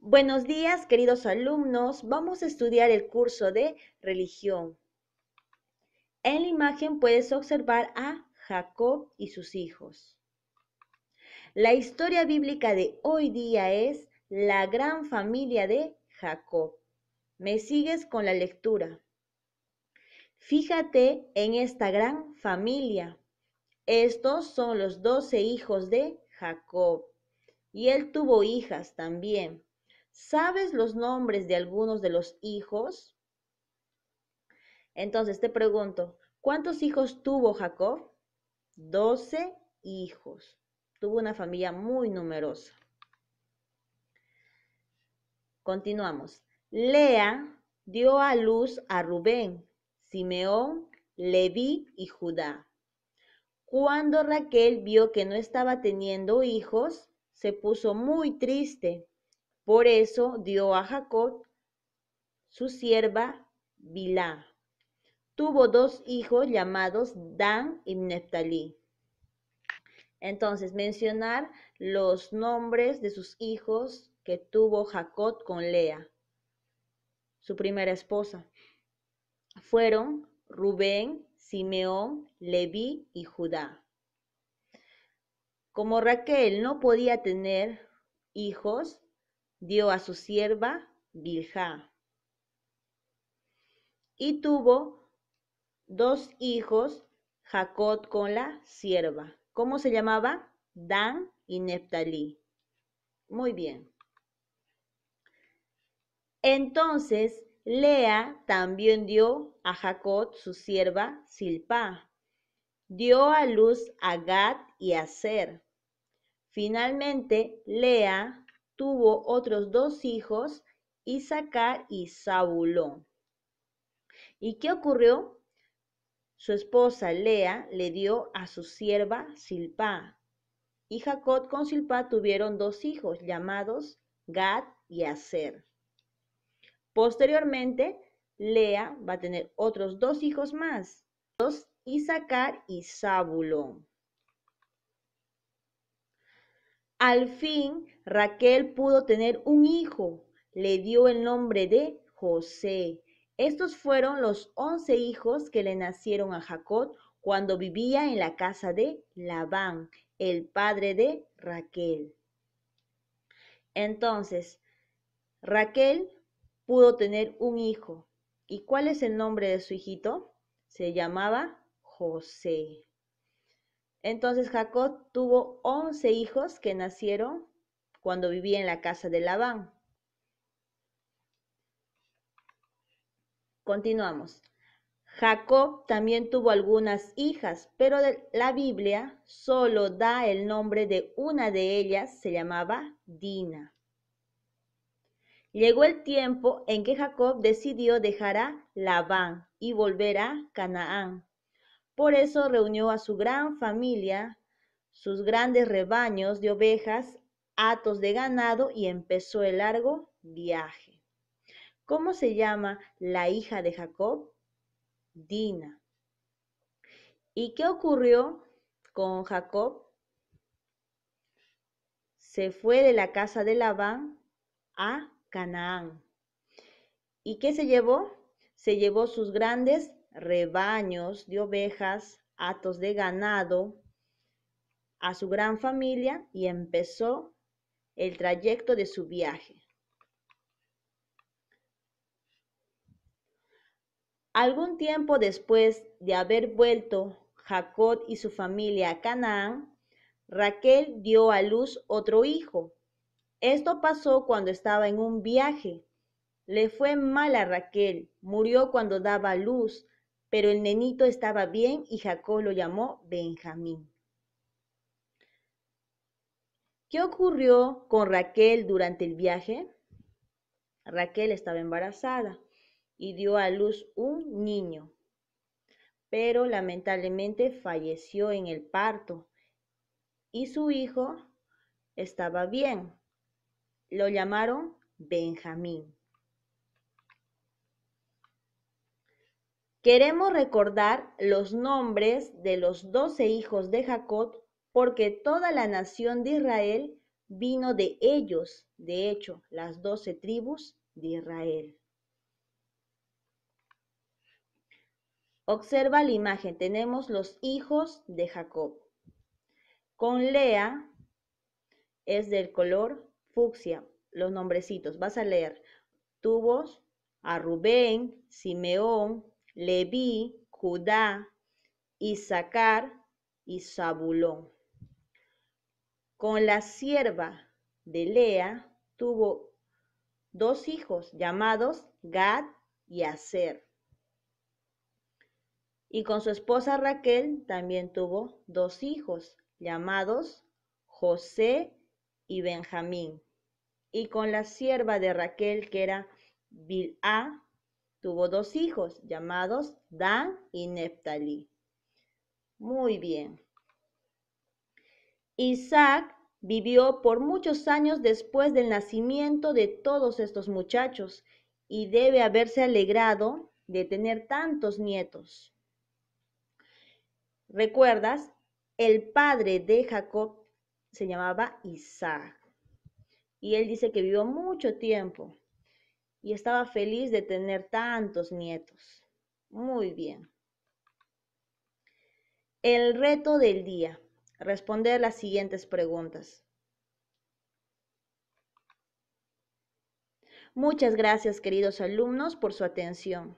Buenos días, queridos alumnos. Vamos a estudiar el curso de religión. En la imagen puedes observar a Jacob y sus hijos. La historia bíblica de hoy día es la gran familia de Jacob. Me sigues con la lectura. Fíjate en esta gran familia. Estos son los doce hijos de Jacob. Y él tuvo hijas también. ¿Sabes los nombres de algunos de los hijos? Entonces te pregunto, ¿cuántos hijos tuvo Jacob? Doce hijos. Tuvo una familia muy numerosa. Continuamos. Lea dio a luz a Rubén, Simeón, Leví y Judá. Cuando Raquel vio que no estaba teniendo hijos, se puso muy triste por eso dio a Jacob su sierva Bilá. Tuvo dos hijos llamados Dan y Neftalí. Entonces, mencionar los nombres de sus hijos que tuvo Jacob con Lea, su primera esposa. Fueron Rubén, Simeón, Leví y Judá. Como Raquel no podía tener hijos, dio a su sierva Bilhah. Y tuvo dos hijos Jacob con la sierva. ¿Cómo se llamaba? Dan y Neftalí. Muy bien. Entonces Lea también dio a Jacob su sierva Silpa. Dio a luz a Gad y a Ser. Finalmente, Lea tuvo otros dos hijos, Isaacar y Zabulón. ¿Y qué ocurrió? Su esposa Lea le dio a su sierva Silpa. Y Jacob con Silpa tuvieron dos hijos llamados Gad y Aser. Posteriormente, Lea va a tener otros dos hijos más, dos Isaacar y Zabulón. Al fin Raquel pudo tener un hijo. Le dio el nombre de José. Estos fueron los once hijos que le nacieron a Jacob cuando vivía en la casa de Labán, el padre de Raquel. Entonces, Raquel pudo tener un hijo. ¿Y cuál es el nombre de su hijito? Se llamaba José. Entonces Jacob tuvo once hijos que nacieron cuando vivía en la casa de Labán. Continuamos. Jacob también tuvo algunas hijas, pero la Biblia solo da el nombre de una de ellas, se llamaba Dina. Llegó el tiempo en que Jacob decidió dejar a Labán y volver a Canaán, por eso reunió a su gran familia, sus grandes rebaños de ovejas, atos de ganado y empezó el largo viaje. ¿Cómo se llama la hija de Jacob? Dina. ¿Y qué ocurrió con Jacob? Se fue de la casa de Labán a Canaán. ¿Y qué se llevó? Se llevó sus grandes rebaños de ovejas, atos de ganado, a su gran familia y empezó el trayecto de su viaje. Algún tiempo después de haber vuelto Jacob y su familia a Canaán, Raquel dio a luz otro hijo. Esto pasó cuando estaba en un viaje. Le fue mal a Raquel, murió cuando daba luz, pero el nenito estaba bien y Jacob lo llamó Benjamín. ¿Qué ocurrió con Raquel durante el viaje? Raquel estaba embarazada y dio a luz un niño, pero lamentablemente falleció en el parto y su hijo estaba bien. Lo llamaron Benjamín. Queremos recordar los nombres de los doce hijos de Jacob, porque toda la nación de Israel vino de ellos, de hecho, las doce tribus de Israel. Observa la imagen, tenemos los hijos de Jacob. Con Lea es del color fucsia, los nombrecitos, vas a leer. Tubos a Rubén, Simeón, Leví, Judá, Isaacar y Zabulón. Con la sierva de Lea tuvo dos hijos llamados Gad y Aser. Y con su esposa Raquel también tuvo dos hijos llamados José y Benjamín. Y con la sierva de Raquel, que era Bilá, Tuvo dos hijos llamados Dan y Neftalí. Muy bien. Isaac vivió por muchos años después del nacimiento de todos estos muchachos y debe haberse alegrado de tener tantos nietos. ¿Recuerdas? El padre de Jacob se llamaba Isaac y él dice que vivió mucho tiempo y estaba feliz de tener tantos nietos. Muy bien. El reto del día. Responder las siguientes preguntas. Muchas gracias, queridos alumnos, por su atención.